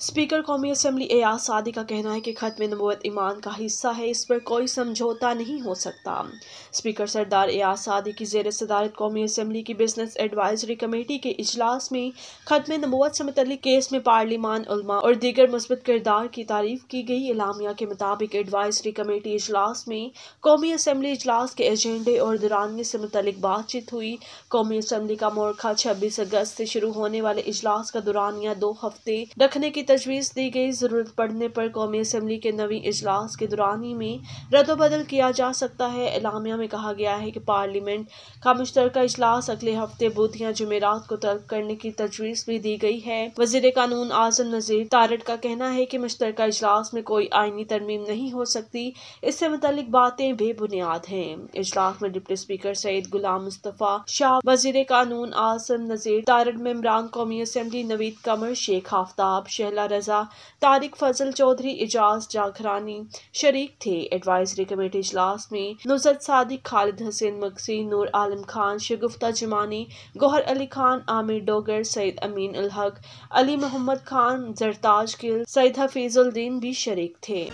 speaker قومی assembly Ayaz Saadi کا کہنا ہے کہ ختم نبوت ایمان کا حصہ ہے اس پر کوئی سمجھوتا نہیں ہو سکتا اسپیکر سردار آس سعد کی زیر صدارت قومی اسمبلی کی بزنس ایڈوائزری کمیٹی کے اجلاس میں میں نبوت سے متعلق کیس پارلیمان علماء اور دیگر مثبت کردار کی تعریف کی گئی اعلامیہ کے مطابق ایڈوائزری کمیٹی اجلاس میں قومی اسمبلی اجلاس کے ایجنڈے اور درانگے سے متعلق بات چیت ہوئی قومی اسمبلی کا مورخہ چھبیس اگست سے شروع ہونے والے اجلاس کا دورانیہ دو ہفتے رکھنے کی تجویز دی گئی ضرورت پڑنے پر قومی اسمبلی کے نوی اجلاس کے دورانی میں رد و بدل کیا جا سکتا ہے اعلامیہ میں کہا گیا ہے کہ پارلیمنٹ کا مشترکہ اجلاس اگلے ہفتے کو کرنے کی تجویز بھی دی گئی ہے وزیر قانون تارٹ کا کہنا ہے کہ مشترکہ اجلاس میں کوئی آئینی ترمیم نہیں ہو سکتی اس سے متعلق باتیں بے بنیاد ہیں اجلاس میں ڈپٹی اسپیکر سعید غلام مصطفیٰ شاہ وزیر قانون اعظم نظیر تارٹ ممبران قومی اسمبلی نوید قمر شیخ آفتاب اللہ رضا طارق فضل چودھری اجاز جاگرانی شریک تھے اجلاس میں نزد صادق خالد حسین مکسی نور عالم خان شگفتہ جمانی گوہر علی خان عامر ڈوگر سید امین الحق علی محمد خان زرتاج گل سید حفیظ الدین بھی شریک تھے